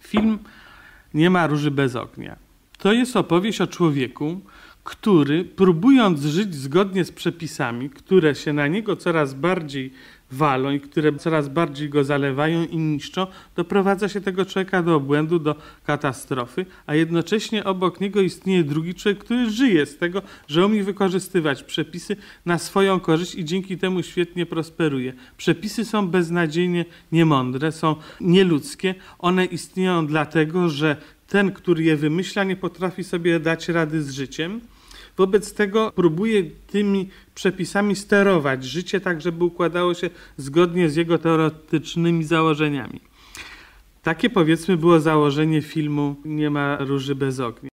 Film Nie ma róży bez ognia. To jest opowieść o człowieku, który próbując żyć zgodnie z przepisami, które się na niego coraz bardziej walą i które coraz bardziej go zalewają i niszczą, doprowadza się tego człowieka do obłędu, do katastrofy, a jednocześnie obok niego istnieje drugi człowiek, który żyje z tego, że umie wykorzystywać przepisy na swoją korzyść i dzięki temu świetnie prosperuje. Przepisy są beznadziejnie niemądre, są nieludzkie. One istnieją dlatego, że ten, który je wymyśla, nie potrafi sobie dać rady z życiem Wobec tego próbuje tymi przepisami sterować życie tak, żeby układało się zgodnie z jego teoretycznymi założeniami. Takie powiedzmy było założenie filmu Nie ma róży bez ognia.